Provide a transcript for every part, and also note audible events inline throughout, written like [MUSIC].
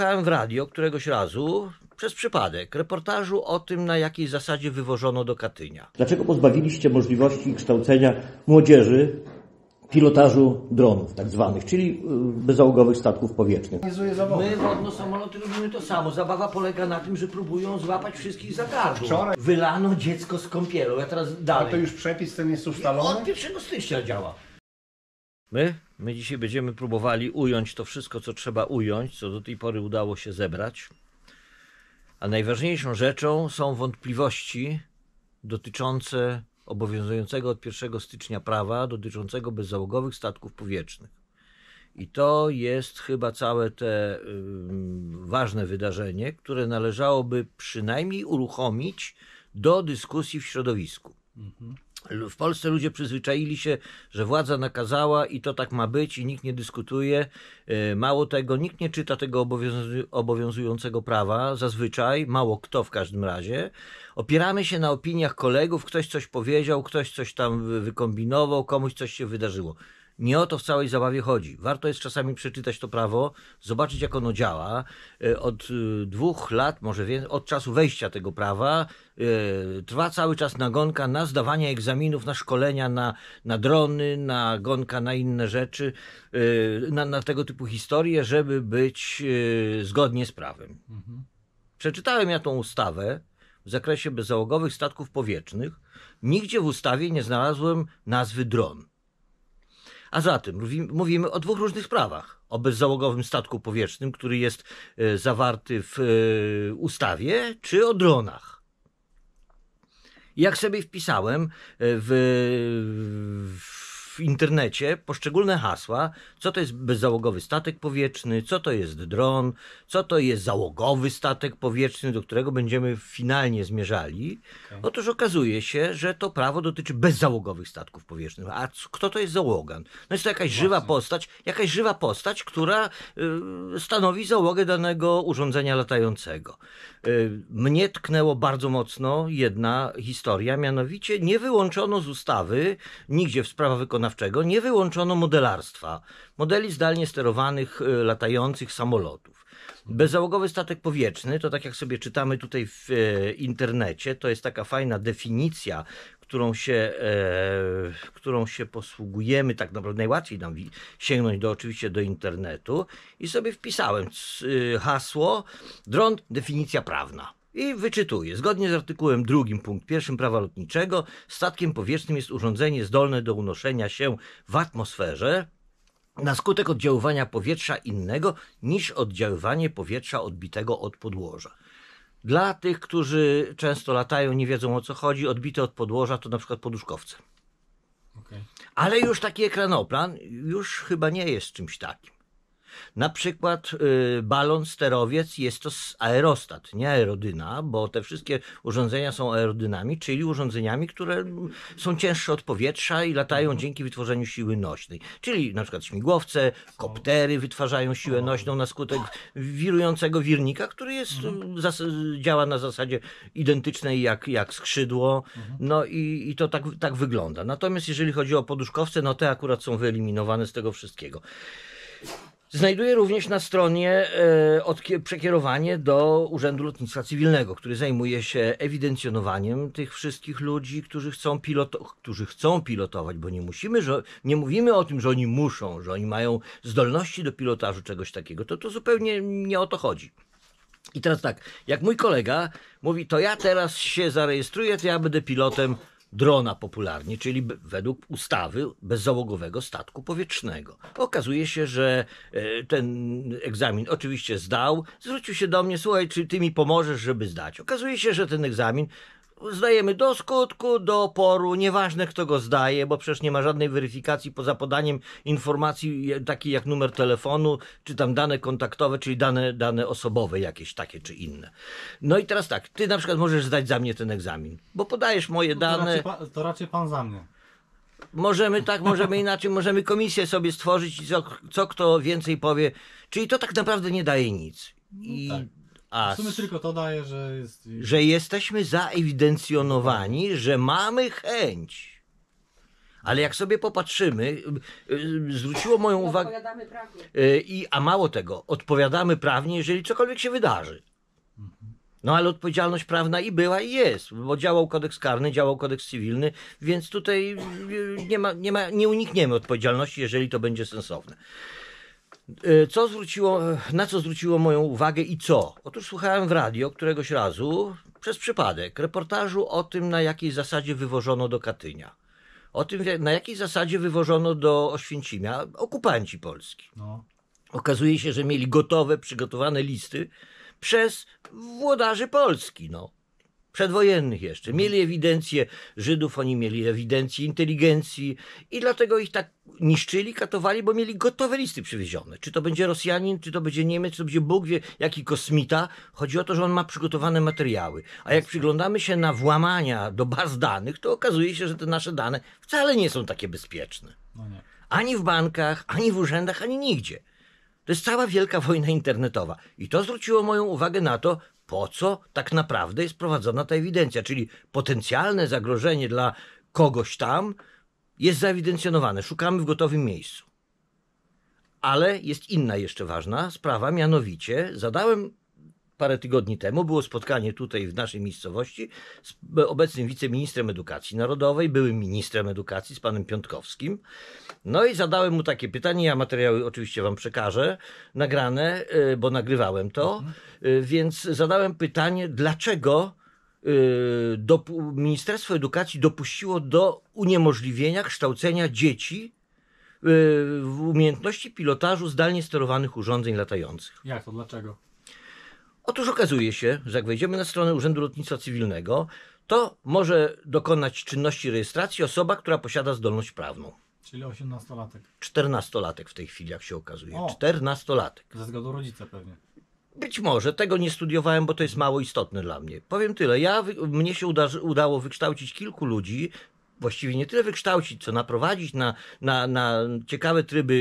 słuchałem w radio któregoś razu przez przypadek reportażu o tym, na jakiej zasadzie wywożono do Katynia. Dlaczego pozbawiliście możliwości kształcenia młodzieży pilotażu dronów tak zwanych, czyli y, bezzałogowych statków powietrznych. My wodno-samoloty robimy to samo. Zabawa polega na tym, że próbują złapać wszystkich za gardło. Wczoraj... Wylano dziecko z kąpielą, ja teraz dalej. A to już przepis ten jest ustalony? Od 1 stycznia działa. My My dzisiaj będziemy próbowali ująć to wszystko, co trzeba ująć, co do tej pory udało się zebrać. A najważniejszą rzeczą są wątpliwości dotyczące obowiązującego od 1 stycznia prawa dotyczącego bezzałogowych statków powietrznych. I to jest chyba całe te y, ważne wydarzenie, które należałoby przynajmniej uruchomić do dyskusji w środowisku. Mhm. W Polsce ludzie przyzwyczaili się, że władza nakazała i to tak ma być, i nikt nie dyskutuje. E, mało tego, nikt nie czyta tego obowiązującego prawa, zazwyczaj, mało kto w każdym razie. Opieramy się na opiniach kolegów, ktoś coś powiedział, ktoś coś tam wykombinował, komuś coś się wydarzyło. Nie o to w całej zabawie chodzi. Warto jest czasami przeczytać to prawo, zobaczyć jak ono działa. E, od e, dwóch lat, może więcej, od czasu wejścia tego prawa e, trwa cały czas nagonka na zdawanie egzaminów, na szkolenia, na, na drony, na na inne rzeczy, na, na tego typu historie, żeby być zgodnie z prawem. Mhm. Przeczytałem ja tą ustawę w zakresie bezzałogowych statków powietrznych. Nigdzie w ustawie nie znalazłem nazwy dron. A zatem mówimy o dwóch różnych sprawach. O bezzałogowym statku powietrznym, który jest e, zawarty w e, ustawie, czy o dronach. Jak sobie wpisałem e, w, w w internecie poszczególne hasła, co to jest bezzałogowy statek powietrzny, co to jest dron, co to jest załogowy statek powietrzny, do którego będziemy finalnie zmierzali. Okay. Otóż okazuje się, że to prawo dotyczy bezzałogowych statków powietrznych. A kto to jest załogan? No jest to jakaś Właśnie. żywa postać, jakaś żywa postać, która y, stanowi załogę danego urządzenia latającego. Y, mnie tknęło bardzo mocno jedna historia, mianowicie nie wyłączono z ustawy, nigdzie w sprawa wykonawczego, nie wyłączono modelarstwa, modeli zdalnie sterowanych, y, latających samolotów. Bezzałogowy statek powietrzny, to tak jak sobie czytamy tutaj w y, internecie, to jest taka fajna definicja, którą się, e, którą się posługujemy, tak naprawdę najłatwiej nam sięgnąć do, oczywiście do internetu i sobie wpisałem y, hasło dron definicja prawna. I wyczytuję. Zgodnie z artykułem 2 punkt 1 prawa lotniczego statkiem powietrznym jest urządzenie zdolne do unoszenia się w atmosferze na skutek oddziaływania powietrza innego niż oddziaływanie powietrza odbitego od podłoża. Dla tych, którzy często latają, nie wiedzą o co chodzi, odbite od podłoża to na przykład poduszkowce. Okay. Ale już taki ekranoplan już chyba nie jest czymś takim. Na przykład y, balon sterowiec jest to aerostat, nie aerodyna, bo te wszystkie urządzenia są aerodynami, czyli urządzeniami, które są cięższe od powietrza i latają mhm. dzięki wytworzeniu siły nośnej. Czyli na przykład śmigłowce, koptery wytwarzają siłę nośną na skutek wirującego wirnika, który jest, mhm. działa na zasadzie identycznej jak, jak skrzydło. Mhm. No i, i to tak, tak wygląda. Natomiast jeżeli chodzi o poduszkowce, no te akurat są wyeliminowane z tego wszystkiego. Znajduje również na stronie e, przekierowanie do Urzędu Lotnictwa Cywilnego, który zajmuje się ewidencjonowaniem tych wszystkich ludzi, którzy chcą, piloto- którzy chcą pilotować, bo nie musimy, że, nie mówimy o tym, że oni muszą, że oni mają zdolności do pilotażu czegoś takiego. To, to zupełnie nie o to chodzi. I teraz tak, jak mój kolega mówi, to ja teraz się zarejestruję, to ja będę pilotem drona popularnie, czyli według ustawy bezzałogowego statku powietrznego. Okazuje się, że e, ten egzamin oczywiście zdał. Zwrócił się do mnie, słuchaj, czy ty mi pomożesz, żeby zdać? Okazuje się, że ten egzamin zdajemy do skutku, do oporu, nieważne kto go zdaje, bo przecież nie ma żadnej weryfikacji poza podaniem informacji e, takiej jak numer telefonu, czy tam dane kontaktowe, czyli dane, dane osobowe jakieś takie czy inne. No i teraz tak, ty na przykład możesz zdać za mnie ten egzamin, bo podajesz moje no to dane. Raczej pan, to raczej pan za mnie. Możemy tak, możemy [LAUGHS] inaczej, możemy komisję sobie stworzyć i co, co, kto więcej powie. Czyli to tak naprawdę nie daje nic. I no tak. A w sumie tylko to daje, że jest... Że jesteśmy zaewidencjonowani, że mamy chęć. Ale jak sobie popatrzymy, y, y, zwróciło moją uwagę. Odpowiadamy prawnie. Y, I, a mało tego, odpowiadamy prawnie, jeżeli cokolwiek się wydarzy. Mhm. No ale odpowiedzialność prawna i była i jest, bo działał kodeks karny, działał kodeks cywilny, więc tutaj nie, ma, nie, ma, nie unikniemy odpowiedzialności, jeżeli to będzie sensowne. E, co zwróciło, na co zwróciło moją uwagę i co? Otóż słuchałem w radio któregoś razu, przez przypadek, reportażu o tym, na jakiej zasadzie wywożono do Katynia. O tym, na jakiej zasadzie wywożono do Oświęcimia okupanci Polski. No. Okazuje się, że mieli gotowe, przygotowane listy przez włodarzy Polski. No przedwojennych jeszcze. Mieli ewidencję Żydów, oni mieli ewidencję inteligencji i dlatego ich tak niszczyli, katowali, bo mieli gotowe listy przywiezione. Czy to będzie Rosjanin, czy to będzie Niemiec, czy to będzie Bóg wie, jaki kosmita. Chodzi o to, że on ma przygotowane materiały. A jak przyglądamy się na włamania do baz danych, to okazuje się, że te nasze dane wcale nie są takie bezpieczne. No ani w bankach, ani w urzędach, ani nigdzie. To jest cała wielka wojna internetowa. I to zwróciło moją uwagę na to, po co tak naprawdę jest prowadzona ta ewidencja, czyli potencjalne zagrożenie dla kogoś tam jest zaewidencjonowane, szukamy w gotowym miejscu. Ale jest inna jeszcze ważna sprawa, mianowicie zadałem parę tygodni temu było spotkanie tutaj w naszej miejscowości z obecnym wiceministrem edukacji narodowej, byłym ministrem edukacji, z panem Piątkowskim. No i zadałem mu takie pytanie, ja materiały oczywiście wam przekażę, nagrane, y, bo nagrywałem to, mhm. więc zadałem pytanie, dlaczego y, do, Ministerstwo Edukacji dopuściło do uniemożliwienia kształcenia dzieci w umiejętności pilotażu zdalnie sterowanych urządzeń latających. Jak to? Dlaczego? Otóż okazuje się, że jak wejdziemy na stronę Urzędu Lotnictwa Cywilnego, to może dokonać czynności rejestracji osoba, która posiada zdolność prawną. Czyli 18-latek. 14-latek w tej chwili, jak się okazuje. O, 14-latek. Ze zgodą rodzica pewnie. Być może, tego nie studiowałem, bo to jest mało istotne dla mnie. Powiem tyle, ja, mnie się uda, udało wykształcić kilku ludzi właściwie nie tyle wykształcić, co naprowadzić na, na, na ciekawe tryby,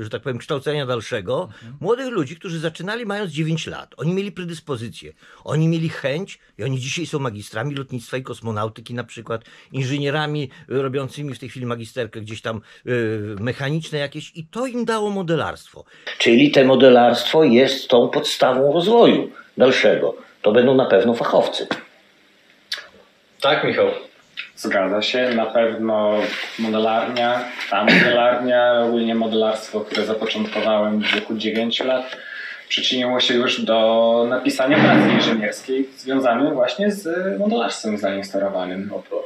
y, że tak powiem, kształcenia dalszego, mhm. młodych ludzi, którzy zaczynali mając 9 lat. Oni mieli predyspozycję, oni mieli chęć i oni dzisiaj są magistrami lotnictwa i kosmonautyki na przykład, inżynierami robiącymi w tej chwili magisterkę gdzieś tam y, mechaniczne jakieś i to im dało modelarstwo. Czyli te modelarstwo jest tą podstawą rozwoju dalszego. To będą na pewno fachowcy. Tak, Michał. Zgadza się. Na pewno modelarnia, ta modelarnia, ogólnie modelarstwo, które zapoczątkowałem w wieku 9 lat, przyczyniło się już do napisania pracy inżynierskiej związanej właśnie z y, modelarstwem zainstalowanym. sterowanym.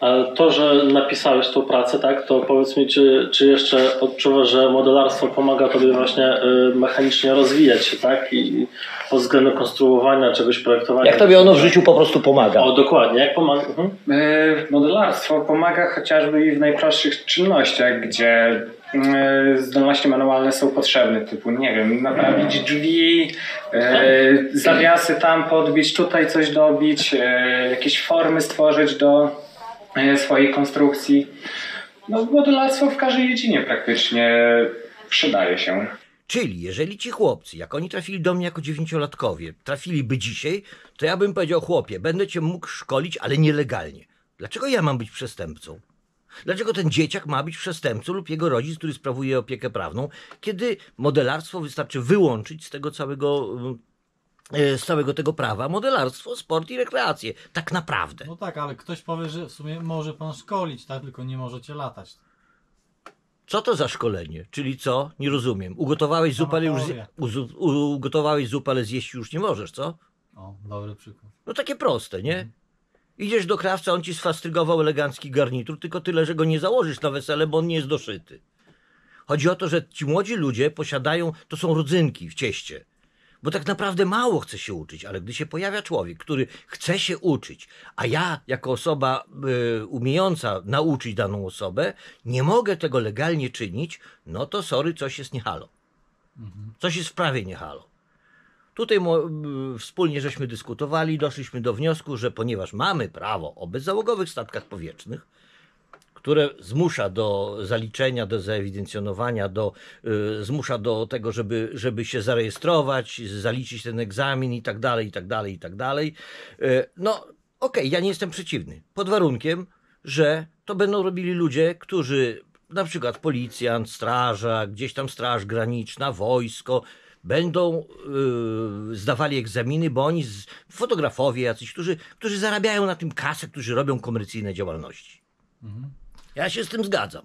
A to, że napisałeś tą pracę, tak, to powiedz mi, czy, czy jeszcze odczuwasz, że modelarstwo pomaga tobie właśnie y, mechanicznie rozwijać się, tak? I pod względem konstruowania czegoś, projektowania. Jak tobie ono w życiu po prostu pomaga? O, dokładnie. Jak pomaga? Mhm. Y, modelarstwo pomaga chociażby i w najprostszych czynnościach, gdzie Mm, zdolności manualne są potrzebne, typu, nie wiem, naprawić drzwi, e, zawiasy tam podbić, tutaj coś dobić, e, jakieś formy stworzyć do e, swojej konstrukcji. No, modelarstwo w każdej dziedzinie praktycznie przydaje się. Czyli jeżeli ci chłopcy, jak oni trafili do mnie jako dziewięciolatkowie, trafiliby dzisiaj, to ja bym powiedział, chłopie, będę cię mógł szkolić, ale nielegalnie. Dlaczego ja mam być przestępcą? Dlaczego ten dzieciak ma być przestępcą lub jego rodzic, który sprawuje opiekę prawną, kiedy modelarstwo wystarczy wyłączyć z tego całego e, z całego tego prawa modelarstwo, sport i rekreację. Tak naprawdę. No tak, ale ktoś powie, że w sumie może pan szkolić, tak? Tylko nie możecie latać. Co to za szkolenie? Czyli co? Nie rozumiem. Ugotowałeś zupę, ale już zje... ugotowałeś zupę, ale zjeść już nie możesz, co? O, dobry przykład. No takie proste, nie? Mhm. Idziesz do krawca, on ci sfastrygował elegancki garnitur, tylko tyle, że go nie założysz na wesele, bo on nie jest doszyty. Chodzi o to, że ci młodzi ludzie posiadają, to są rodzynki w cieście. Bo tak naprawdę mało chce się uczyć, ale gdy się pojawia człowiek, który chce się uczyć, a ja jako osoba y, umiejąca nauczyć daną osobę, nie mogę tego legalnie czynić, no to sorry, coś jest niehalo, mhm. Coś jest w prawie niehalo. Tutaj wspólnie żeśmy dyskutowali, doszliśmy do wniosku, że ponieważ mamy prawo o bezzałogowych statkach powietrznych, które zmusza do zaliczenia, do zaewidencjonowania, do, y, zmusza do tego, żeby, żeby się zarejestrować, zaliczyć ten egzamin i tak dalej, i tak dalej, i tak dalej. Y, no okej, okay, ja nie jestem przeciwny. Pod warunkiem, że to będą robili ludzie, którzy na przykład policjant, strażak, gdzieś tam straż graniczna, wojsko, będą yy, zdawali egzaminy, bo oni, z, fotografowie jacyś, którzy, którzy zarabiają na tym kasę, którzy robią komercyjne działalności. Mhm. Ja się z tym zgadzam.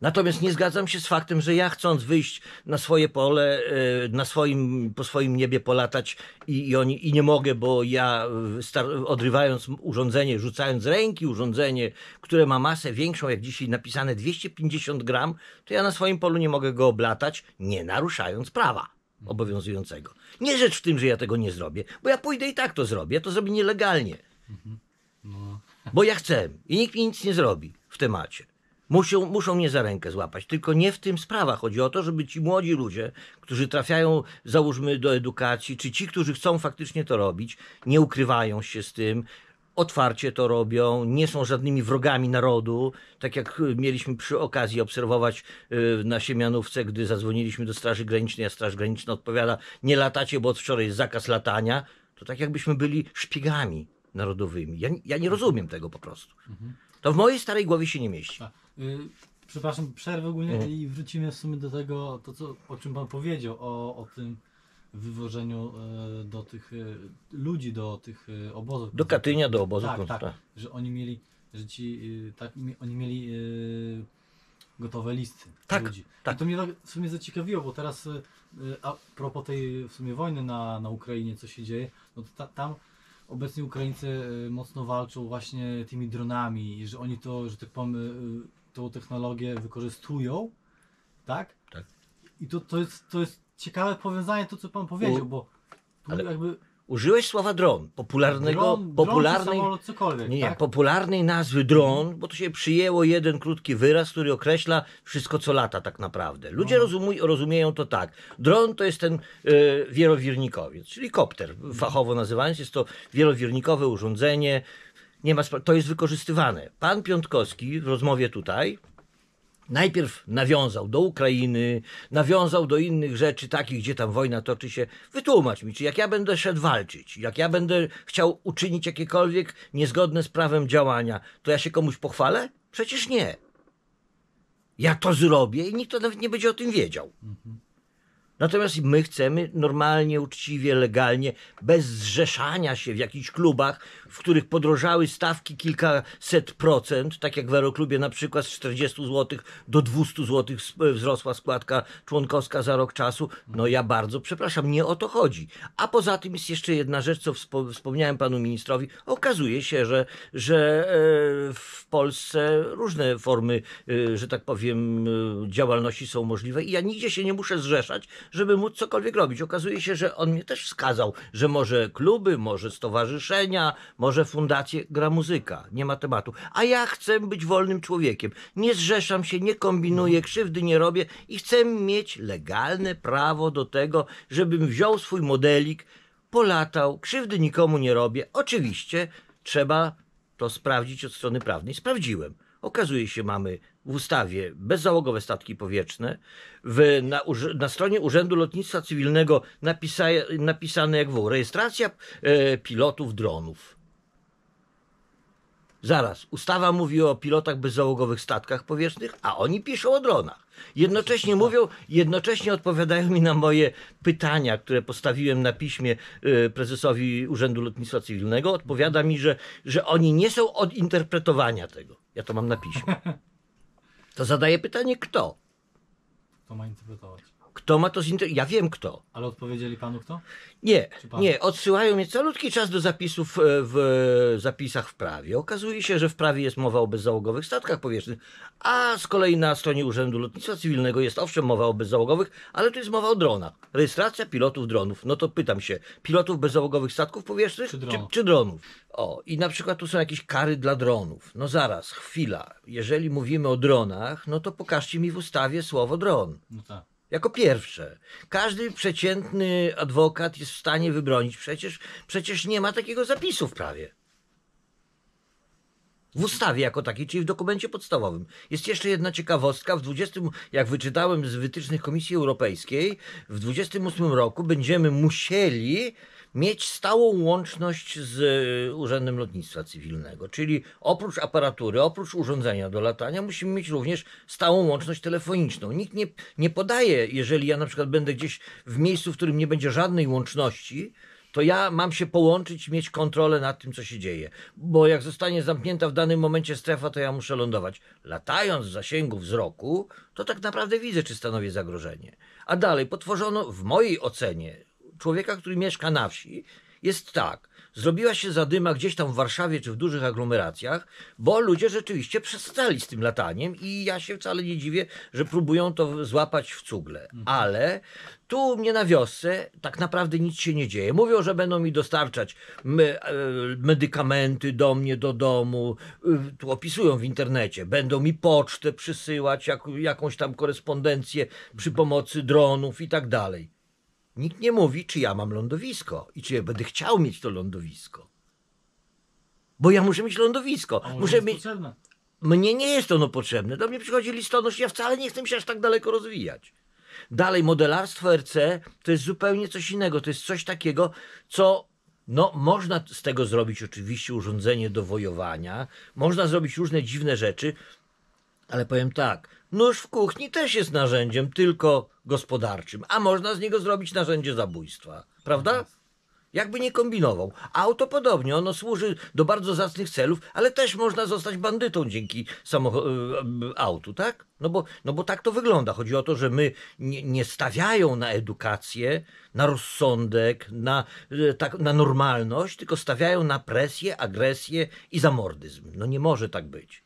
Natomiast nie zgadzam się z faktem, że ja chcąc wyjść na swoje pole, y, na swoim, po swoim niebie polatać i, i, oni, i nie mogę, bo ja y, star- odrywając urządzenie, rzucając ręki urządzenie, które ma masę większą, jak dzisiaj napisane 250 gram, to ja na swoim polu nie mogę go oblatać, nie naruszając prawa obowiązującego. Nie rzecz w tym, że ja tego nie zrobię, bo ja pójdę i tak to zrobię, to zrobię nielegalnie. Mhm. No. Bo ja chcę i nikt mi nic nie zrobi w temacie. Muszą, muszą mnie za rękę złapać. Tylko nie w tym sprawa. Chodzi o to, żeby ci młodzi ludzie, którzy trafiają, załóżmy, do edukacji, czy ci, którzy chcą faktycznie to robić, nie ukrywają się z tym, otwarcie to robią, nie są żadnymi wrogami narodu, tak jak y, mieliśmy przy okazji obserwować y, na Siemianówce, gdy zadzwoniliśmy do Straży Granicznej, a Straż Graniczna odpowiada, nie latacie, bo od wczoraj jest zakaz latania, to tak jakbyśmy byli szpiegami narodowymi. Ja, ja nie rozumiem tego po prostu. Mhm. To w mojej starej głowie się nie mieści. Tak. Y, przepraszam, przerwę ogólnie mhm. i wrócimy w sumie do tego, to co, o czym pan powiedział, o, o tym wywożeniu e, do tych e, ludzi, do tych e, obozów. Do Katynia, do obozów. Tak, tak, że oni mieli, że ci, tak, oni mieli gotowe listy tak, ludzi. Tak. I to mnie tak w sumie zaciekawiło, bo teraz a propos tej w sumie wojny na, na Ukrainie, co się dzieje, no to ta, tam obecnie Ukraińcy mocno walczą właśnie tymi dronami, że oni to, że tak powiem, tą technologię wykorzystują, tak? Tak. I to, to, jest, to jest ciekawe powiązanie to, co pan powiedział, U... bo Ale... jakby... Użyłeś słowa dron, popularnego, dron, popularnej, samolot, nie, tak? popularnej nazwy dron, bo to się przyjęło jeden krótki wyraz, który określa wszystko co lata tak naprawdę. Ludzie no. rozumuj, rozumieją to tak. Dron to jest ten e, wielowirnikowiec, czyli kopter fachowo nazywając Jest to wielowirnikowe urządzenie, nie ma to jest wykorzystywane. Pan Piątkowski w rozmowie tutaj najpierw nawiązał do Ukrainy, nawiązał do innych rzeczy, takich, gdzie tam wojna toczy się. Wytłumacz mi, czy jak ja będę szedł walczyć, jak ja będę chciał uczynić jakiekolwiek niezgodne z prawem działania, to ja się komuś pochwalę? Przecież nie. Ja to zrobię i nikt nawet nie będzie o tym wiedział. Mhm. Natomiast my chcemy normalnie, uczciwie, legalnie, bez zrzeszania się w jakichś klubach, w których podrożały stawki kilkaset procent, tak jak w Aeroklubie na przykład z 40 zł do 200 zł wzrosła składka członkowska za rok czasu. No ja bardzo przepraszam, nie o to chodzi. A poza tym jest jeszcze jedna rzecz, co wspomniałem panu ministrowi. Okazuje się, że, że e, w Polsce różne formy, e, że tak powiem, e, działalności są możliwe i ja nigdzie się nie muszę zrzeszać, żeby móc cokolwiek robić. Okazuje się, że on mnie też wskazał, że może kluby, może stowarzyszenia, może fundacje gra muzyka. Nie ma tematu. A ja chcę być wolnym człowiekiem. Nie zrzeszam się, nie kombinuję, krzywdy nie robię i chcę mieć legalne prawo do tego, żebym wziął swój modelik, polatał, krzywdy nikomu nie robię. Oczywiście trzeba to sprawdzić od strony prawnej. Sprawdziłem. Okazuje się, mamy w ustawie bezzałogowe statki powietrzne, w, na, na, stronie Urzędu Lotnictwa Cywilnego napisa, napisane jak w rejestracja e, pilotów dronów. Zaraz, ustawa mówi o pilotach bezzałogowych statkach powietrznych, a oni piszą o dronach. Jednocześnie mówią, jednocześnie odpowiadają mi na moje pytania, które postawiłem na piśmie e, prezesowi Urzędu Lotnictwa Cywilnego. Odpowiada mi, że, że oni nie są od interpretowania tego. Ja to mam na piśmie. [LAUGHS] to zadaję pytanie kto? Kto ma interpretować? Kto ma to zinterpretować? Ja wiem kto. Ale odpowiedzieli panu kto? Nie, nie. Odsyłają mnie calutki czas do zapisów e, w zapisach w prawie. Okazuje się, że w prawie jest mowa o bezzałogowych statkach powietrznych, a z kolei na stronie Urzędu Lotnictwa Cywilnego jest owszem mowa o bezzałogowych, ale tu jest mowa o dronach. Rejestracja pilotów dronów. No to pytam się, pilotów bezzałogowych statków powietrznych czy, Czy, czy dronów? O, i na przykład tu są jakieś kary dla dronów. No zaraz, chwila. Jeżeli mówimy o dronach, no to pokażcie mi w ustawie słowo dron. No tak. Jako pierwsze. Każdy przeciętny adwokat jest w stanie wybronić. Przecież, przecież nie ma takiego zapisu w prawie. W ustawie jako takiej, czyli w dokumencie podstawowym. Jest jeszcze jedna ciekawostka. W 20, jak wyczytałem z wytycznych Komisji Europejskiej, w 28 roku będziemy musieli mieć stałą łączność z y, Urzędem Lotnictwa Cywilnego, czyli oprócz aparatury, oprócz urządzenia do latania, musimy mieć również stałą łączność telefoniczną. Nikt nie, nie podaje, jeżeli ja na przykład będę gdzieś w miejscu, w którym nie będzie żadnej łączności, to ja mam się połączyć, mieć kontrolę nad tym, co się dzieje. Bo jak zostanie zamknięta w danym momencie strefa, to ja muszę lądować. Latając w zasięgu wzroku, to tak naprawdę widzę, czy stanowi zagrożenie. A dalej potworzono w mojej ocenie człowieka, który mieszka na wsi, jest tak. Zrobiła się zadyma gdzieś tam w Warszawie czy w dużych aglomeracjach, bo ludzie rzeczywiście przestali z tym lataniem i ja się wcale nie dziwię, że próbują to złapać w cugle. Mhm. Ale tu mnie na wiosce tak naprawdę nic się nie dzieje. Mówią, że będą mi dostarczać e, medykamenty do mnie, do domu. Y, tu opisują w internecie. Będą mi pocztę przysyłać, jak jakąś tam korespondencję przy mhm. pomocy dronów i tak dalej. Nikt nie mówi, czy ja mam lądowisko i czy ja będę chciał mieć to lądowisko. Bo ja muszę mieć lądowisko. Muszę mieć... Potrzebne. Mnie nie jest ono potrzebne. Do mnie przychodzi listonosz, ja wcale nie chcę się aż tak daleko rozwijać. Dalej, modelarstwo RC to jest zupełnie coś innego. To jest coś takiego, co no, można z tego zrobić oczywiście urządzenie do wojowania, można zrobić różne dziwne rzeczy, ale powiem tak, Nóż w kuchni też jest narzędziem tylko gospodarczym, a można z niego zrobić narzędzie zabójstwa, prawda? Jakby nie kombinował. Auto podobnie, ono służy do bardzo zacnych celów, ale też można zostać bandytą dzięki e, e, autu, tak? No bo, no bo tak to wygląda. Chodzi o to, że my nie, nie stawiają na edukację, na rozsądek, na, e, tak, na normalność, tylko stawiają na presję, agresję i zamordyzm. No nie może tak być.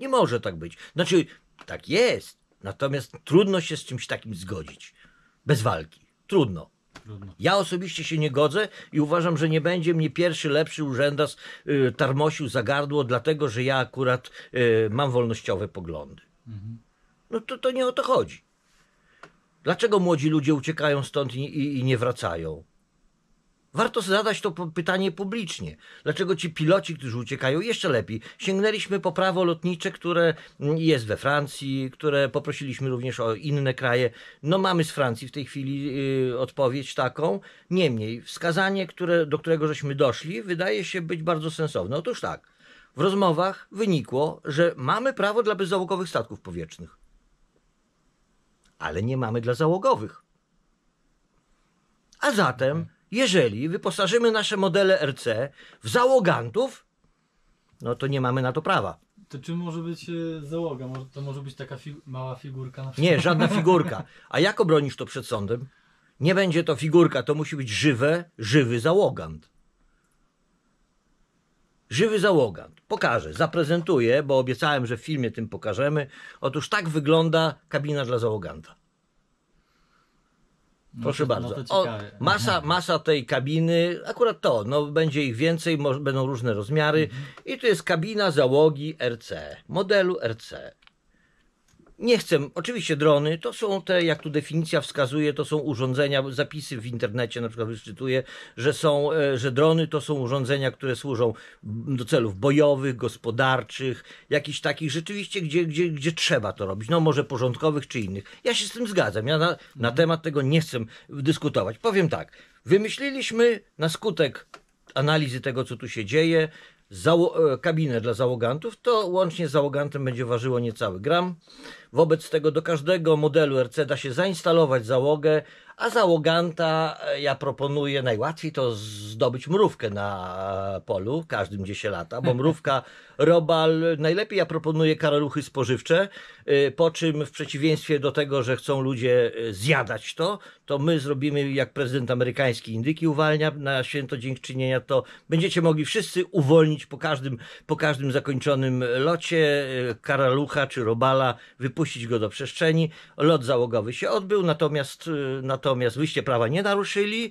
Nie może tak być. Znaczy, tak jest. Natomiast trudno się z czymś takim zgodzić. Bez walki. Trudno. Trudno. Ja osobiście się nie godzę i uważam, że nie będzie mnie pierwszy lepszy urzędas y, tarmosił za gardło, dlatego że ja akurat y, mam wolnościowe poglądy. Mhm. No to, to nie o to chodzi. Dlaczego młodzi ludzie uciekają stąd i, i, i nie wracają? Warto zadać to pytanie publicznie. Dlaczego ci piloci, którzy uciekają, jeszcze lepiej? Sięgnęliśmy po prawo lotnicze, które mm, jest we Francji, które poprosiliśmy również o inne kraje. No mamy z Francji w tej chwili y, odpowiedź taką. Niemniej, wskazanie, które, do którego żeśmy doszli, wydaje się być bardzo sensowne. Otóż tak, w rozmowach wynikło, że mamy prawo dla bezzałogowych statków powietrznych, ale nie mamy dla załogowych. A zatem jeżeli wyposażymy nasze modele RC w załogantów, no to nie mamy na to prawa. To czym może być e, załoga? To może być taka fig mała figurka? Na przykład? nie, żadna [LAUGHS] figurka. A jak obronisz to przed sądem? Nie będzie to figurka, to musi być żywe, żywy załogant. Żywy załogant. Pokażę, zaprezentuję, bo obiecałem, że w filmie tym pokażemy. Otóż tak wygląda kabina dla załoganta. No, Proszę no to, bardzo. No o, masa, mhm. masa tej kabiny, akurat to, no, będzie ich więcej, może, będą różne rozmiary. Mhm. I tu jest kabina załogi RC, modelu RC. Nie chcę. Oczywiście drony to są te, jak tu definicja wskazuje, to są urządzenia, zapisy w internecie na przykład wyczytuję, że są, e, że drony to są urządzenia, które służą do celów bojowych, gospodarczych, jakichś takich rzeczywiście, gdzie, gdzie, gdzie trzeba to robić. No może porządkowych czy innych. Ja się z tym zgadzam. Ja na, na temat tego nie chcę dyskutować. Powiem tak. Wymyśliliśmy na skutek analizy tego, co tu się dzieje, zało- e, kabinę dla załogantów, to łącznie z załogantem będzie ważyło niecały gram. Wobec tego do każdego modelu RC da się zainstalować załogę, a załoganta e, ja proponuję najłatwiej to zdobyć mrówkę na polu każdym, gdzie się lata, bo mrówka [LAUGHS] Robal, najlepiej ja proponuję karaluchy spożywcze, y, po czym w przeciwieństwie do tego, że chcą ludzie y, zjadać to, to my zrobimy jak prezydent amerykański indyki uwalnia na święto dziękczynienia, to będziecie mogli wszyscy uwolnić po każdym, po każdym zakończonym locie y, karalucha czy robala, wypuścić go do przestrzeni. Lot załogowy się odbył, natomiast, natomiast wyście prawa nie naruszyli [LAUGHS]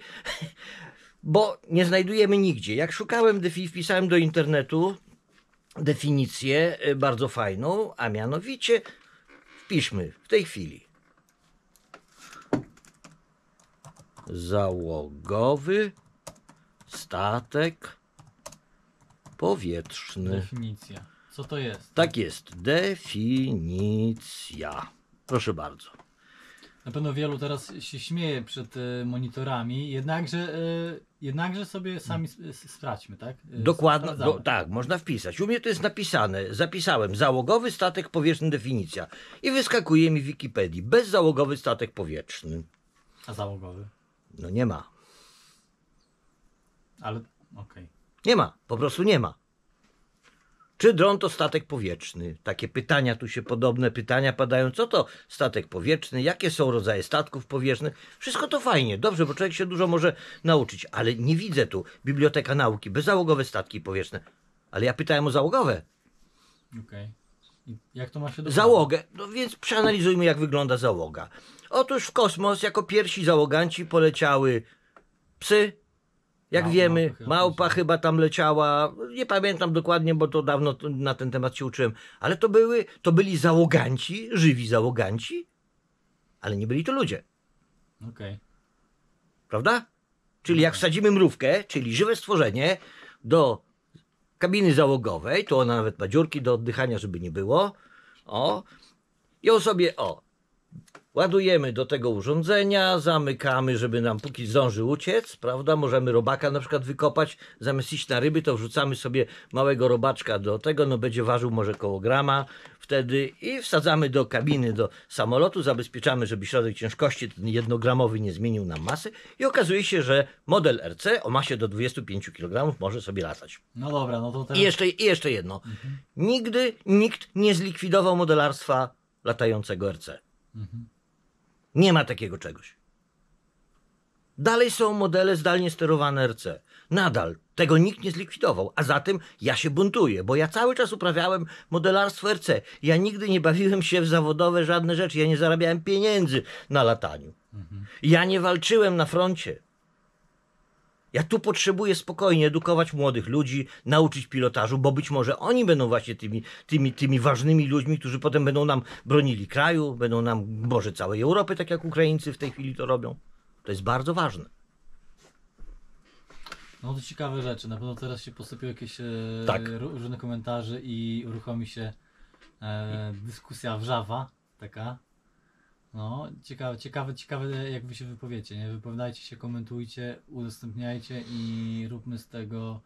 bo nie znajdujemy nigdzie. Jak szukałem, wpisałem do internetu definicję y, bardzo fajną, a mianowicie wpiszmy w tej chwili załogowy statek powietrzny. Definicja. Co to jest? Tak jest. Definicja. Proszę bardzo. Na pewno wielu teraz się śmieje przed e, monitorami, jednakże e, Jednakże sobie no. sami sprawdźmy, tak? Y, Dokładnie, do, tak, można wpisać. U mnie to jest napisane, zapisałem załogowy statek powietrzny definicja i wyskakuje mi w Wikipedii bezzałogowy statek powietrzny. A załogowy? No nie ma. Ale okej. Okay. Nie ma, po prostu nie ma. Czy dron to statek powietrzny? Takie pytania tu się podobne pytania padają. Co to statek powietrzny? Jakie są rodzaje statków powietrznych? Wszystko to fajnie, dobrze, bo człowiek się dużo może nauczyć, ale nie widzę tu biblioteka nauki, bezzałogowe statki powietrzne. Ale ja pytałem o załogowe. Okej. Okay. Jak to ma się do Załogę. No więc przeanalizujmy, jak wygląda załoga. Otóż w kosmos jako pierwsi załoganci poleciały psy, jak małpa, wiemy, małpa, małpa chyba tam leciała. Nie pamiętam dokładnie, bo to dawno na ten temat się uczyłem. Ale to, były, to byli załoganci, żywi załoganci, ale nie byli to ludzie. Okej. Okay. Prawda? Czyli okay. jak no. wsadzimy mrówkę, czyli żywe stworzenie, do kabiny załogowej, to ona nawet ma dziurki do oddychania, żeby nie było. O, i on sobie, o, ładujemy do tego urządzenia, zamykamy, żeby nam póki zdąży uciec, prawda? Możemy robaka na przykład wykopać, zamiast iść na ryby, to wrzucamy sobie małego robaczka do tego, no będzie ważył może koło grama wtedy i wsadzamy do kabiny, do samolotu, zabezpieczamy, żeby środek ciężkości ten jednogramowy nie zmienił nam masy i okazuje się, że model RC o masie do 25 kg może sobie latać. No dobra, no to teraz... I jeszcze, i jeszcze jedno. Mhm. Nigdy nikt nie zlikwidował modelarstwa latającego RC. Mhm. Nie ma takiego czegoś. Dalej są modele zdalnie sterowane RC. Nadal tego nikt nie zlikwidował, a zatem ja się buntuję, bo ja cały czas uprawiałem modelarstwo RC. Ja nigdy nie bawiłem się w zawodowe żadne rzeczy, ja nie zarabiałem pieniędzy na lataniu. Mhm. Ja nie walczyłem na froncie. Ja tu potrzebuję spokojnie edukować młodych ludzi, nauczyć pilotażu, bo być może oni będą właśnie tymi, tymi, tymi ważnymi ludźmi, którzy potem będą nam bronili kraju, będą nam, może całej Europy, tak jak Ukraińcy w tej chwili to robią. To jest bardzo ważne. No to ciekawe rzeczy. Na pewno teraz się posypią jakieś e, tak. różne komentarze i uruchomi się e, dyskusja wrzawa taka. No, ciekawe, ciekawe, ciekawe jak wy się wypowiecie, nie? Wypowiadajcie się, komentujcie, udostępniajcie i róbmy z tego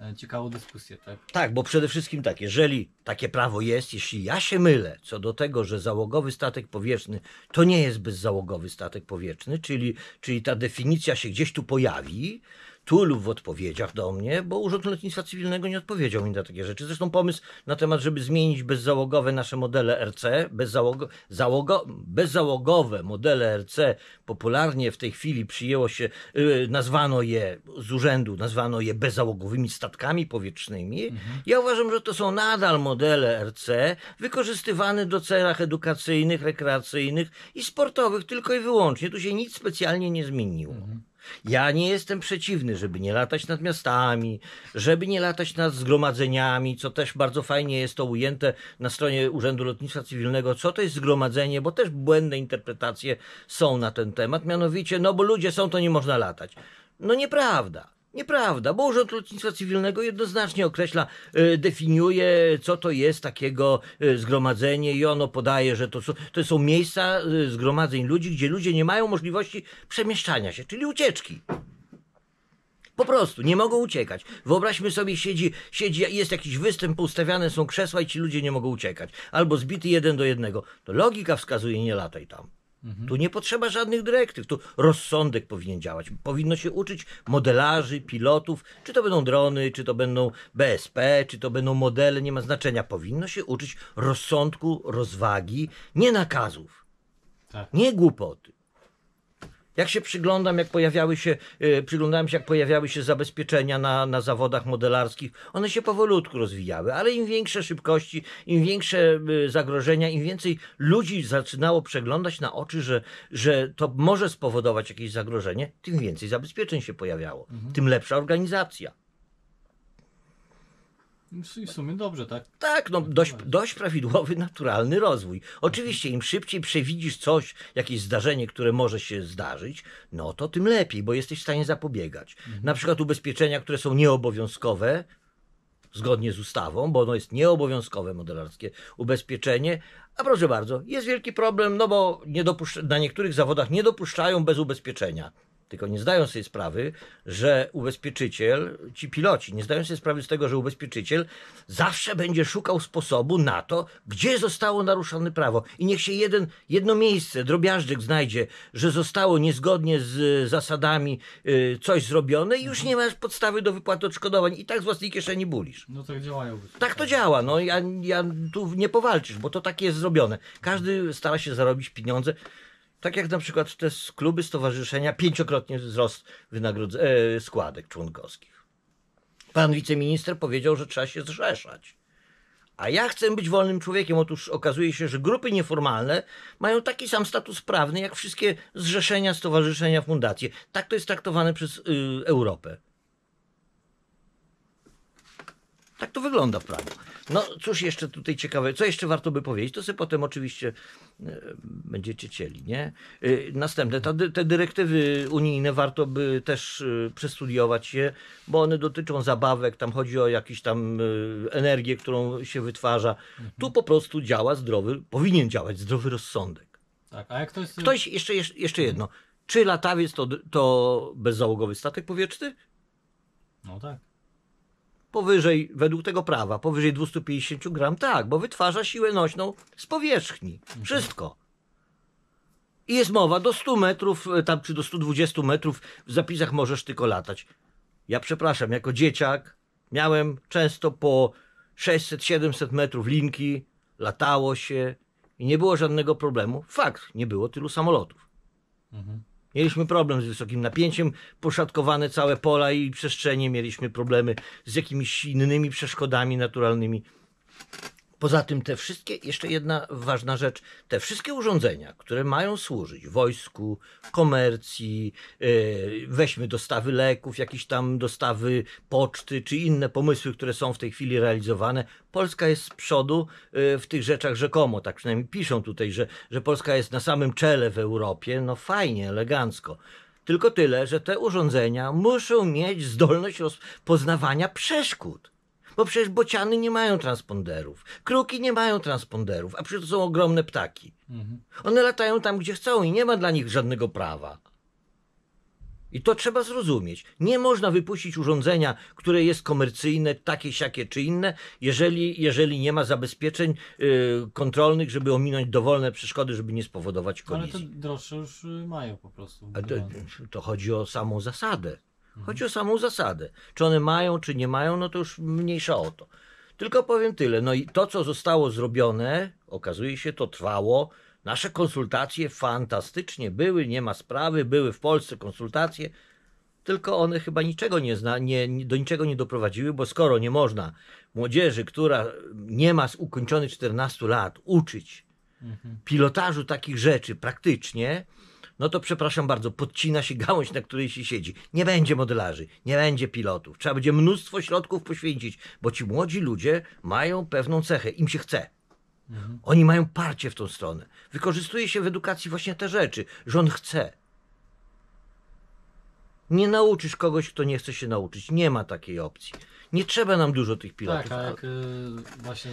e, ciekawą dyskusję, tak? Tak, bo przede wszystkim tak, jeżeli takie prawo jest, jeśli ja się mylę co do tego, że załogowy statek powietrzny to nie jest bezzałogowy statek powietrzny, czyli, czyli ta definicja się gdzieś tu pojawi, tu lub w odpowiedziach do mnie, bo Urząd Lotnictwa Cywilnego nie odpowiedział mi na takie rzeczy. Zresztą pomysł na temat, żeby zmienić bezzałogowe nasze modele RC, bezzałogo, załogo, bezzałogowe modele RC popularnie w tej chwili przyjęło się, y, nazwano je z urzędu, nazwano je bezzałogowymi statkami powietrznymi. Mhm. Ja uważam, że to są nadal modele RC wykorzystywane do celach edukacyjnych, rekreacyjnych i sportowych tylko i wyłącznie. Tu się nic specjalnie nie zmieniło. Mhm. Ja nie jestem przeciwny, żeby nie latać nad miastami, żeby nie latać nad zgromadzeniami, co też bardzo fajnie jest to ujęte na stronie Urzędu Lotnictwa Cywilnego, co to jest zgromadzenie, bo też błędne interpretacje są na ten temat, mianowicie, no bo ludzie są, to nie można latać. No nieprawda. Nieprawda, bo Urząd Lotnictwa Cywilnego jednoznacznie określa, y, definiuje, co to jest takiego y, zgromadzenie i ono podaje, że to są, to są miejsca y, zgromadzeń ludzi, gdzie ludzie nie mają możliwości przemieszczania się, czyli ucieczki. Po prostu nie mogą uciekać. Wyobraźmy sobie, siedzi, siedzi, jest jakiś występ, ustawiane są krzesła i ci ludzie nie mogą uciekać. Albo zbity jeden do jednego. To logika wskazuje, nie lataj tam. Tu nie potrzeba żadnych dyrektyw, tu rozsądek powinien działać. Powinno się uczyć modelarzy, pilotów, czy to będą drony, czy to będą BSP, czy to będą modele, nie ma znaczenia. Powinno się uczyć rozsądku, rozwagi, nie nakazów, tak. nie głupoty. Jak się przyglądam, jak pojawiały się, y, przyglądałem się, jak pojawiały się zabezpieczenia na, na zawodach modelarskich, one się powolutku rozwijały, ale im większe szybkości, im większe y, zagrożenia, im więcej ludzi zaczynało przeglądać na oczy, że, że to może spowodować jakieś zagrożenie, tym więcej zabezpieczeń się pojawiało, mhm. tym lepsza organizacja. W sumie dobrze, tak? Tak, no dość, dość prawidłowy, [LAUGHS] naturalny rozwój. Oczywiście im szybciej przewidzisz coś, jakieś zdarzenie, które może się zdarzyć, no to tym lepiej, bo jesteś w stanie zapobiegać. Mhm. Na przykład ubezpieczenia, które są nieobowiązkowe, zgodnie z ustawą, bo ono jest nieobowiązkowe modelarskie ubezpieczenie. A proszę bardzo, jest wielki problem, no bo nie dopuszcz- na niektórych zawodach nie dopuszczają bez ubezpieczenia tylko nie zdają sobie sprawy, że ubezpieczyciel, ci piloci nie zdają sobie sprawy z tego, że ubezpieczyciel zawsze będzie szukał sposobu na to, gdzie zostało naruszone prawo. I niech się jeden, jedno miejsce, drobiażdżek znajdzie, że zostało niezgodnie z y, zasadami y, coś zrobione i już nie masz podstawy do wypłaty odszkodowań. I tak z własnej kieszeni bulisz. No tak działają. Tak to działa. No ja, ja tu nie powalczysz, bo to tak jest zrobione. Każdy stara się zarobić pieniądze. Tak jak na przykład te kluby, stowarzyszenia, pięciokrotnie wzrost wynagrodze- e, składek członkowskich. Pan wiceminister powiedział, że trzeba się zrzeszać. A ja chcę być wolnym człowiekiem. Otóż okazuje się, że grupy nieformalne mają taki sam status prawny jak wszystkie zrzeszenia, stowarzyszenia, fundacje. Tak to jest traktowane przez y, Europę. Tak to wygląda prawo. No cóż jeszcze tutaj ciekawe, co jeszcze warto by powiedzieć, to sobie potem oczywiście e, będziecie cieli, nie? E, następne, te dyrektywy unijne warto by też e, przestudiować je, bo one dotyczą zabawek, tam chodzi o jakąś tam energię, którą się wytwarza. Mhm. Tu po prostu działa zdrowy, powinien działać zdrowy rozsądek. Tak, a jak ktoś... Ktoś, jeszcze, jeszcze mhm. jedno, czy latawiec to, to bezzałogowy statek powietrzny? No tak powyżej, według tego prawa, powyżej 250 gram, tak, bo wytwarza siłę nośną z powierzchni. Wszystko. I jest mowa do 100 metrów, e, tam czy do 120 metrów w zapisach możesz tylko latać. Ja przepraszam, jako dzieciak miałem często po 600-700 metrów linki, latało się i nie było żadnego problemu. Fakt, nie było tylu samolotów. Mhm. Mieliśmy problem z wysokim napięciem, poszatkowane całe pola i przestrzenie, mieliśmy problemy z jakimiś innymi przeszkodami naturalnymi. Poza tym te wszystkie, jeszcze jedna ważna rzecz, te wszystkie urządzenia, które mają służyć wojsku, komercji, e, weźmy dostawy leków, jakieś tam dostawy poczty, czy inne pomysły, które są w tej chwili realizowane, Polska jest z przodu e, w tych rzeczach rzekomo, tak przynajmniej piszą tutaj, że, że Polska jest na samym czele w Europie, no fajnie, elegancko. Tylko tyle, że te urządzenia muszą mieć zdolność poznawania przeszkód. Bo przecież bociany nie mają transponderów, kruki nie mają transponderów, a przecież to są ogromne ptaki. Mhm. One latają tam, gdzie chcą i nie ma dla nich żadnego prawa. I to trzeba zrozumieć. Nie można wypuścić urządzenia, które jest komercyjne, takie, siakie czy inne, jeżeli, jeżeli nie ma zabezpieczeń yy, kontrolnych, żeby ominąć dowolne przeszkody, żeby nie spowodować kolizji. Ale te droższe już y, mają po prostu. To, to chodzi o samą zasadę. Mhm. Chodzi o samą zasadę. Czy one mają, czy nie mają, no to już mniejsza o to. Tylko powiem tyle. No i to, co zostało zrobione, okazuje się, to trwało. Nasze konsultacje fantastycznie były, nie ma sprawy, były w Polsce konsultacje, tylko one chyba niczego nie, zna, nie, do niczego nie doprowadziły, bo skoro nie można młodzieży, która nie ma ukończonych 14 lat, uczyć mhm. pilotażu takich rzeczy praktycznie, no to przepraszam bardzo, podcina się gałąź, na której się siedzi. Nie będzie modelarzy, nie będzie pilotów. Trzeba będzie mnóstwo środków poświęcić, bo ci młodzi ludzie mają pewną cechę, im się chce. Mhm. Oni mają parcie w tą stronę. Wykorzystuje się w edukacji właśnie te rzeczy, że on chce. Nie nauczysz kogoś, kto nie chce się nauczyć. Nie ma takiej opcji. Nie trzeba nam dużo tych pilotów. Tak, a jak y, właśnie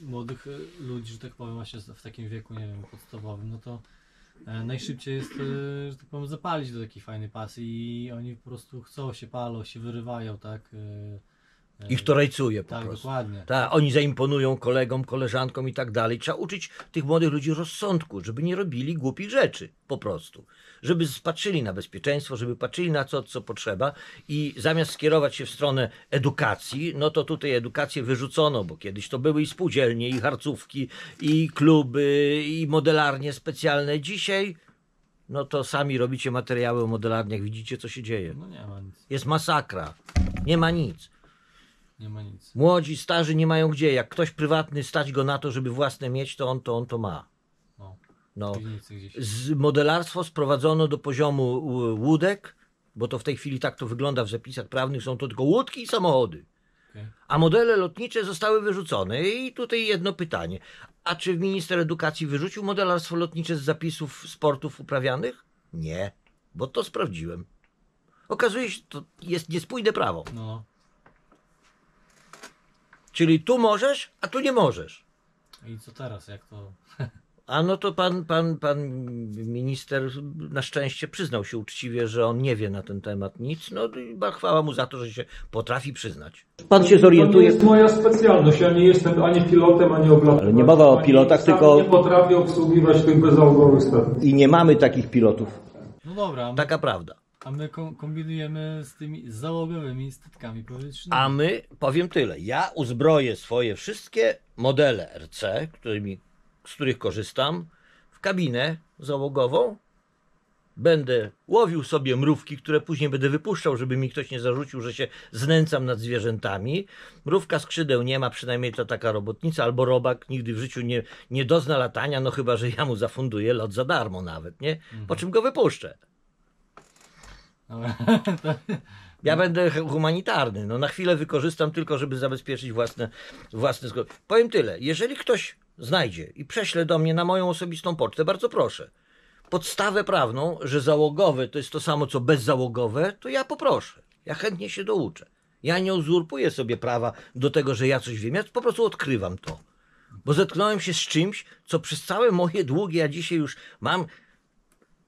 młodych y, ludzi, że tak powiem, właśnie w takim wieku, nie wiem, podstawowym, no to E, najszybciej jest, e, że tak powiem, zapalić do takiej fajnej pasji i oni po prostu chcą się palą, się wyrywają, tak? E, tak. Ich to rajcuje po tak, prostu. Dokładnie. Ta, oni zaimponują kolegom, koleżankom i tak dalej. Trzeba uczyć tych młodych ludzi rozsądku, żeby nie robili głupich rzeczy po prostu. Żeby patrzyli na bezpieczeństwo, żeby patrzyli na to, co potrzeba i zamiast skierować się w stronę edukacji, no to tutaj edukację wyrzucono, bo kiedyś to były i spółdzielnie, i harcówki, i kluby, i modelarnie specjalne. Dzisiaj no to sami robicie materiały o modelarniach, widzicie co się dzieje. No nie ma nic. Jest masakra. Nie ma nic. Nie ma nic. Młodzi, starzy nie mają gdzie. Jak ktoś prywatny stać go na to, żeby własne mieć, to on to, on to ma. No. no. Z modelarstwo sprowadzono do poziomu e, łódek, bo to w tej chwili tak to wygląda w zapisach prawnych, są to tylko łódki i samochody. A modele lotnicze zostały wyrzucone. I tutaj jedno pytanie. A czy minister edukacji wyrzucił modelarstwo lotnicze z zapisów sportów uprawianych? Nie, bo to sprawdziłem. Okazuje się, to jest niespójne prawo. No. Czyli tu możesz, a tu nie możesz. I co teraz, jak to... A no to pan, pan, pan minister na szczęście przyznał się uczciwie, że on nie wie na ten temat nic. No i chwała mu za to, że się potrafi przyznać. Pan się zorientuje. To jest moja specjalność. Ja nie jestem ani pilotem, ani oblatem. Ale nie mowa o pilotach, ani tylko. Nie potrafię obsługiwać tych bezałogowych statków. I nie mamy takich pilotów. No dobra. Taka prawda. A my kombinujemy z tymi załogowymi statkami powietrznymi. A my, powiem tyle, ja uzbroję swoje wszystkie modele RC, którymi, z których korzystam, w kabinę załogową. Będę łowił sobie mrówki, które później będę wypuszczał, żeby mi ktoś nie zarzucił, że się znęcam nad zwierzętami. Mrówka skrzydeł nie ma, przynajmniej to taka robotnica, albo robak nigdy w życiu nie, nie dozna latania, no chyba, że ja mu zafunduję lot za darmo nawet, nie? Po mhm. czym go wypuszczę. Ja będę humanitarny. No, na chwilę wykorzystam tylko, żeby zabezpieczyć własne, własne zgody. Powiem tyle. Jeżeli ktoś znajdzie i prześle do mnie na moją osobistą pocztę, bardzo proszę. Podstawę prawną, że załogowe to jest to samo co bezzałogowe, to ja poproszę. Ja chętnie się douczę. Ja nie uzurpuję sobie prawa do tego, że ja coś wiem. Ja po prostu odkrywam to. Bo zetknąłem się z czymś, co przez całe moje długie, ja dzisiaj już mam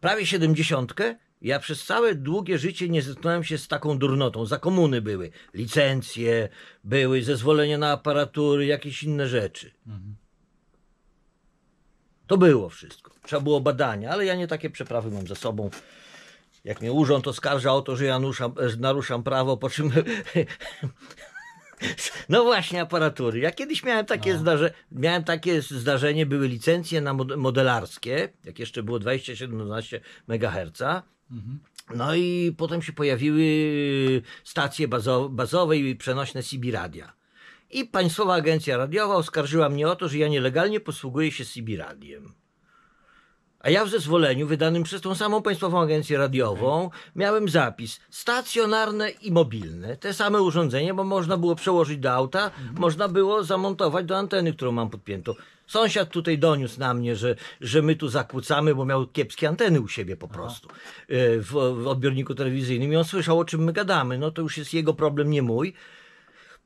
prawie siedemdziesiątkę, ja przez całe długie życie nie zetknąłem się z taką durnotą. Za komuny były licencje, były zezwolenia na aparatury, jakieś inne rzeczy. Mhm. To było wszystko. Trzeba było badania, ale ja nie takie przeprawy mam ze sobą. Jak mnie urząd oskarża o to, że ja nuszam, e, naruszam prawo, po czym... [LAUGHS] No właśnie, aparatury. Ja kiedyś miałem takie, no. zdarze... miałem takie zdarzenie, były licencje na modelarskie, jak jeszcze było 27-12 MHz. No i potem się pojawiły stacje bazo bazowe i przenośne CB Radia. I Państwowa Agencja Radiowa oskarżyła mnie o to, że ja nielegalnie posługuję się CB Radiem. A ja w zezwoleniu wydanym przez tą samą Państwową Agencję Radiową miałem zapis stacjonarne i mobilne. Te same urządzenie, bo można było przełożyć do auta, można było zamontować do anteny, którą mam podpiętą. Sąsiad tutaj doniósł na mnie, że, że my tu zakłócamy, bo miał kiepskie anteny u siebie po prostu e, w, w, odbiorniku telewizyjnym i on słyszał, o czym my gadamy. No to już jest jego problem, nie mój.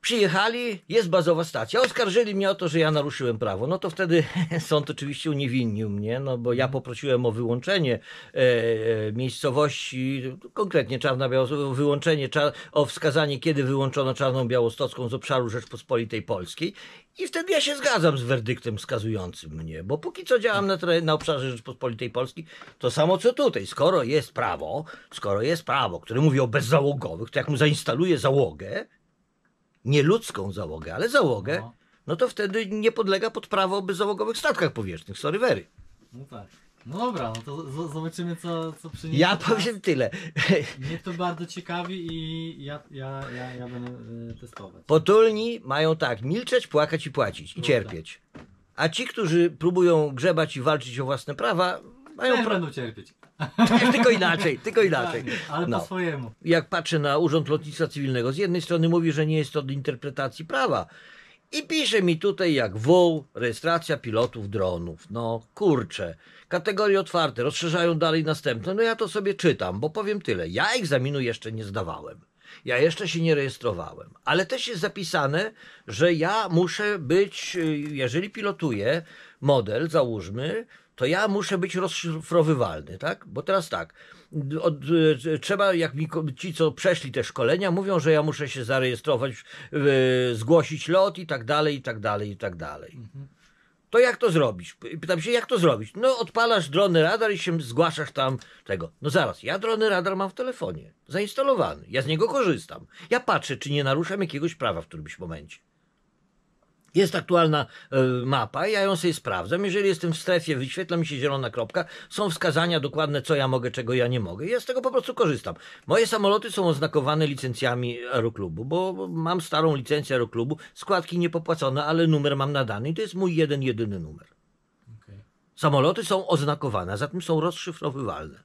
Przyjechali, jest bazowa stacja. Oskarżyli mnie o to, że ja naruszyłem prawo. No to wtedy [LAUGHS] sąd oczywiście uniewinnił mnie, no bo ja mhm. poprosiłem o wyłączenie e, e miejscowości, konkretnie Czarna Białostocka, wyłączenie, o wskazanie, kiedy wyłączono Czarną Białostocką z obszaru Rzeczpospolitej Polskiej. I wtedy ja się zgadzam z werdyktem skazującym mnie, bo póki co działam na, na obszarze Rzeczpospolitej Polskiej, to samo co tutaj. Skoro jest prawo, skoro jest prawo, które mówi o bezzałogowych, to jak mu zainstaluję załogę, nie ludzką załogę, ale załogę, no. no to wtedy nie podlega pod prawo o bezzałogowych statkach powietrznych. Sorry, Wery. No tak. No dobra, no to zobaczymy co, co przyniesie. Ja powiem tyle. [LAUGHS] Mnie to bardzo ciekawi i ja, ja, ja, ja będę e, testować. Potulni mają tak, milczeć, płakać i płacić i cierpieć. A ci, którzy próbują grzebać i walczyć o własne prawa, mają Też pro... będą cierpieć. tylko inaczej, tylko inaczej. Ale no. po swojemu. Jak patrzę na Urząd Lotnictwa Cywilnego, z jednej strony mówi, że nie jest to do interpretacji prawa. I pisze mi tutaj jak WOł, rejestracja pilotów dronów. No kurczę. Kategorie otwarte, rozszerzają dalej następne. No ja to sobie czytam, bo powiem tyle. Ja egzaminu jeszcze nie zdawałem. Ja jeszcze się nie rejestrowałem, ale też jest zapisane, że ja muszę być, y, jeżeli pilotuję model, załóżmy, to ja muszę być rozszyfrowywalny, tak? Bo teraz tak, od, e, trzeba, jak mi ci, co przeszli te szkolenia, mówią, że ja muszę się zarejestrować, yy, zgłosić lot i tak dalej, i tak dalej, i tak dalej. Mhm. To jak to zrobić? Pytam się, jak to zrobić? No, odpalasz drony radar i się zgłaszasz tam tego. No zaraz, ja drony radar mam w telefonie, zainstalowany, ja z niego korzystam. Ja patrzę, czy nie naruszam jakiegoś prawa w którymś momencie. Jest aktualna e, mapa, ja ją sobie sprawdzam. Jeżeli jestem w strefie, wyświetla mi się zielona kropka, są wskazania dokładne, co ja mogę, czego ja nie mogę. Ja z tego po prostu korzystam. Moje samoloty są oznakowane licencjami aeroklubu, bo mam starą licencję aeroklubu, składki niepopłacone, ale numer mam nadany i to jest mój jeden, jedyny numer. Okay. Samoloty są oznakowane, a zatem są rozszyfrowywalne.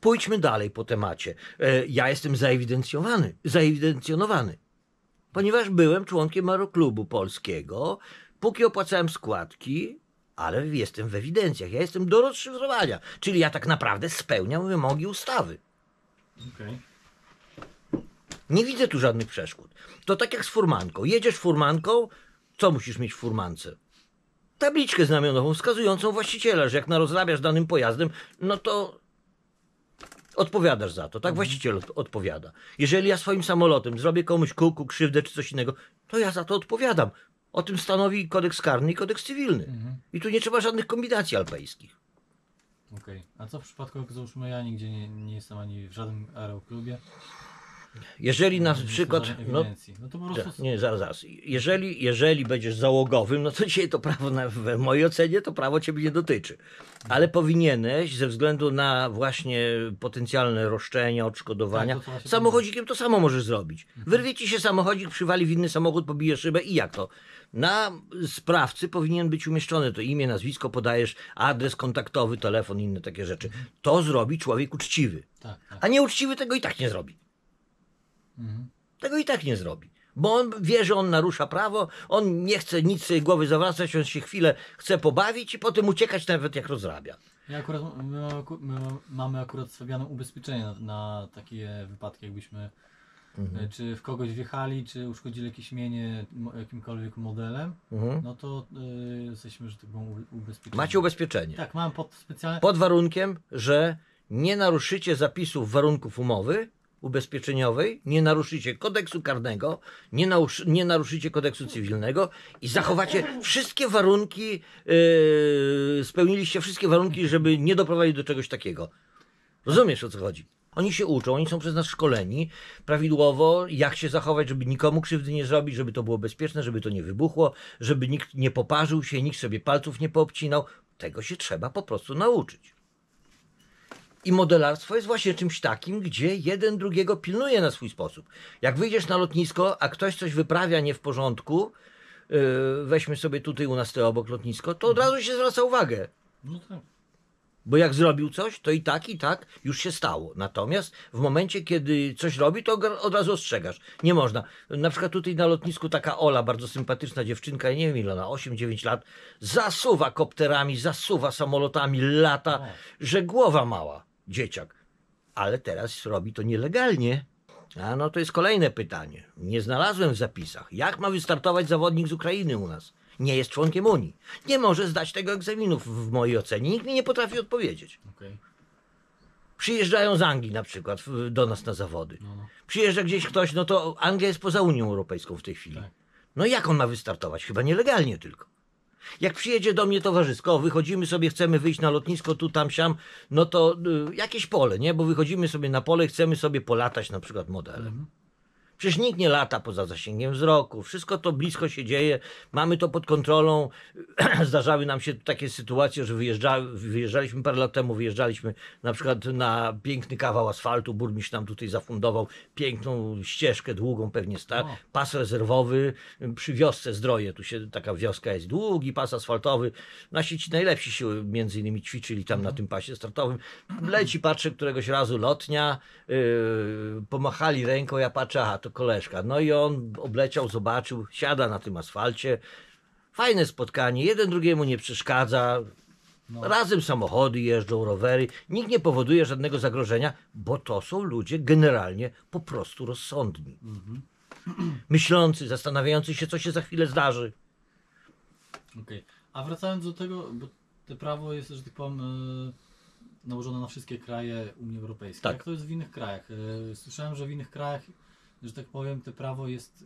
Pójdźmy dalej po temacie. E, ja jestem zaewidencjowany, zaewidencjonowany ponieważ byłem członkiem Maroklubu Polskiego. Póki opłacałem składki, ale jestem w ewidencjach, ja jestem do rozszyfrowania, czyli ja tak naprawdę spełniam wymogi ustawy. Okay. Nie widzę tu żadnych przeszkód. To tak jak z furmanką. Jedziesz furmanką, co musisz mieć w furmance? Tabliczkę znamionową wskazującą właściciela, że jak narozrabiasz danym pojazdem, no to odpowiadasz za to, tak? Mhm. Właściciel odpowiada. Jeżeli ja swoim samolotem zrobię komuś kuku, krzywdę czy coś innego, to ja za to odpowiadam. O tym stanowi kodeks karny i kodeks cywilny. Mhm. I tu nie trzeba żadnych kombinacji alpejskich. Okej, okay. a co w przypadku, jak załóżmy ja nigdzie nie, nie jestem ani w żadnym aeroklubie, jeżeli na przykład. No, no to po prostu... Nie, zaraz, zaraz. Jeżeli, jeżeli będziesz załogowym, no to [LAUGHS] dzisiaj to prawo, na, w mojej ocenie, to prawo ciebie nie dotyczy. Ale powinieneś ze względu na właśnie potencjalne roszczenia, odszkodowania. Tak, to samochodzikiem to samo możesz zrobić. Mhm. Wyrwie ci się samochodzik, przywali w inny samochód, pobije szybę i jak to? Na sprawcy powinien być umieszczone to imię, nazwisko, podajesz adres kontaktowy, telefon, inne takie rzeczy. Mhm. To zrobi człowiek uczciwy. Tak, tak. A nieuczciwy tego i tak nie zrobi. Mhm. Tego i tak nie zrobi. Bo on wie, że on narusza prawo, on nie chce nic tej głowy zawracać, on się chwilę chce pobawić i potem uciekać nawet jak rozrabia. Ja akurat, my, mamy, my mamy akurat stawiane ubezpieczenie na, na, takie wypadki, jakbyśmy mhm. E, czy w kogoś wjechali, czy uszkodzili jakieś mienie jakimkolwiek modelem, mhm. no to y, jesteśmy, że tak powiem, ubezpieczeni. Macie ubezpieczenie. Tak, mam pod specjalne... Pod warunkiem, że nie naruszycie zapisów warunków umowy, ubezpieczeniowej, nie naruszycie kodeksu karnego, nie, nauszy, nie naruszycie kodeksu cywilnego i zachowacie wszystkie warunki, yy, spełniliście wszystkie warunki, żeby nie doprowadzić do czegoś takiego. Rozumiesz o co chodzi? Oni się uczą, oni są przez nas szkoleni prawidłowo, jak się zachować, żeby nikomu krzywdy nie zrobić, żeby to było bezpieczne, żeby to nie wybuchło, żeby nikt nie poparzył się, nikt sobie palców nie poobcinał. Tego się trzeba po prostu nauczyć. I modelarstwo jest właśnie czymś takim, gdzie jeden drugiego pilnuje na swój sposób. Jak wyjdziesz na lotnisko, a ktoś coś wyprawia nie w porządku, yy, weźmy sobie tutaj u nas te obok lotnisko, to od razu się zwraca uwagę. No tak. Bo jak zrobił coś, to i tak, i tak już się stało. Natomiast w momencie, kiedy coś robi, to od razu ostrzegasz. Nie można. Na przykład tutaj na lotnisku taka Ola, bardzo sympatyczna dziewczynka, nie wiem ile ona, 8-9 lat, zasuwa kopterami, zasuwa samolotami, lata, że głowa mała dzieciak, ale teraz robi to nielegalnie. A no to jest kolejne pytanie. Nie znalazłem w zapisach. Jak ma wystartować zawodnik z Ukrainy u nas? Nie jest członkiem Unii. Nie może zdać tego egzaminu w mojej ocenie. Nikt mi nie potrafi odpowiedzieć. Okay. Przyjeżdżają z Anglii na przykład do nas na zawody. No, no. Przyjeżdża gdzieś ktoś, no to Anglia jest poza Unią Europejską w tej chwili. Tak. No jak on ma wystartować? Chyba nielegalnie tylko. Jak przyjedzie do mnie towarzysko, wychodzimy sobie, chcemy wyjść na lotnisko, tu, tam, siam, no to y, jakieś pole, nie? Bo wychodzimy sobie na pole, chcemy sobie polatać na przykład modelem. Mhm. Przecież nikt nie lata poza zasięgiem wzroku. Wszystko to blisko się dzieje. Mamy to pod kontrolą. [CLEARS THROAT] Zdarzały nam się takie sytuacje, że wyjeżdża, wyjeżdżaliśmy parę lat temu, wyjeżdżaliśmy na przykład na piękny kawał asfaltu. Burmistrz nam tutaj zafundował piękną ścieżkę, długą pewnie sta, pas rezerwowy przy wiosce Zdroje. Tu się taka wioska jest. Długi pas asfaltowy. Nasi ci najlepsi się między innymi ćwiczyli tam na mhm. tym pasie startowym. Leci, patrzę któregoś razu lotnia, yy, pomachali ręką, ja patrzę, aha, to koleżka. No i on obleciał, zobaczył, siada na tym asfalcie. Fajne spotkanie, jeden drugiemu nie przeszkadza. No. Razem samochody jeżdżą, rowery. Nikt nie powoduje żadnego zagrożenia, bo to są ludzie generalnie po prostu rozsądni. Mhm. [CLEARS THROAT] Myślący, zastanawiający się, co się za chwilę zdarzy. Okej. Okay. A wracając do tego, bo to prawo jest, że tak powiem, e, nałożone na wszystkie kraje Unii Europejskiej. Tak. Jak to jest w innych krajach? E, słyszałem, że w innych krajach że tak powiem, to prawo jest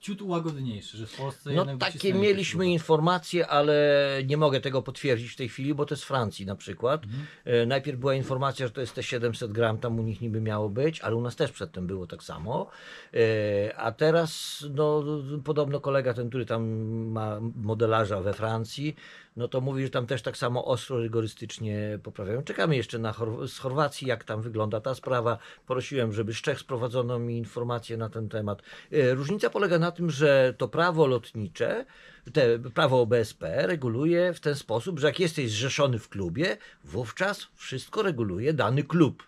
ciut łagodniejsze, że w Polsce No takie mieliśmy informacje, ale nie mogę tego potwierdzić w tej chwili, bo to jest Francji na przykład. Mhm. E, najpierw była informacja, że to jest te 700 gram, tam u nich niby miało być, ale u nas też przedtem było tak samo. E, a teraz no, podobno kolega ten, który tam ma modelarza we Francji, no to mówi, że tam też tak samo ostro, rygorystycznie poprawiają. Czekamy jeszcze na Chor z Chorwacji, jak tam wygląda ta sprawa. Prosiłem, żeby z Czech sprowadzono mi informacje na ten temat. E, różnica polega na tym, że to prawo lotnicze, te, prawo OBSP reguluje w ten sposób, że jak jesteś zrzeszony w klubie, wówczas wszystko reguluje dany klub.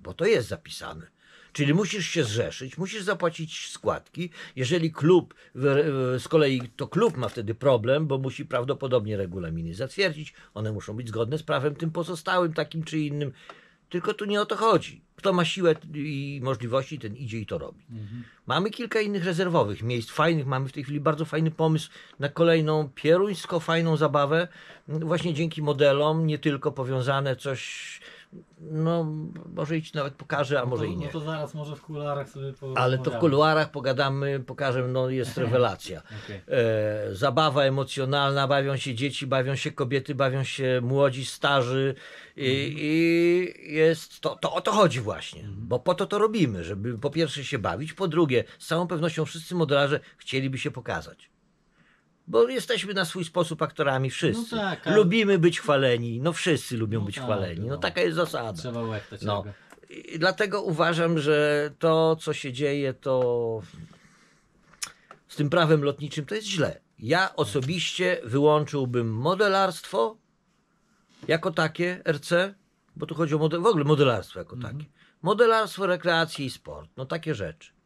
Bo to jest zapisane Czyli musisz się zrzeszyć, musisz zapłacić składki. Jeżeli klub, z kolei to klub ma wtedy problem, bo musi prawdopodobnie regulaminy zatwierdzić, one muszą być zgodne z prawem tym pozostałym, takim czy innym. Tylko tu nie o to chodzi. Kto ma siłę i możliwości, ten idzie i to robi. Mhm. Mamy kilka innych rezerwowych miejsc, fajnych. Mamy w tej chwili bardzo fajny pomysł na kolejną pieruńsko fajną zabawę, właśnie dzięki modelom, nie tylko powiązane coś no może i ci nawet pokażę, a no może no, i nie. No to zaraz może w kuluarach sobie porozmawiamy. Ale to w kuluarach pogadamy, pokażę, no jest [LAUGHS] rewelacja. okay. e, zabawa emocjonalna, bawią się dzieci, bawią się kobiety, bawią się młodzi, starzy i, mm. i jest, to, to o to chodzi właśnie, mm. bo po to to robimy, żeby po pierwsze się bawić, po drugie z całą pewnością wszyscy modelarze chcieliby się pokazać bo jesteśmy na swój sposób aktorami wszyscy. No tak, ale... Lubimy być chwaleni, no wszyscy lubią no być tak, chwaleni, no, taka jest zasada. Trzeba łechtać no. dlatego uważam, że to, co się dzieje, to z tym prawem lotniczym to jest źle. Ja osobiście wyłączyłbym modelarstwo jako takie, RC, bo tu chodzi o model, w ogóle modelarstwo jako mhm. takie. Modelarstwo, rekreacji i sport, no takie rzeczy.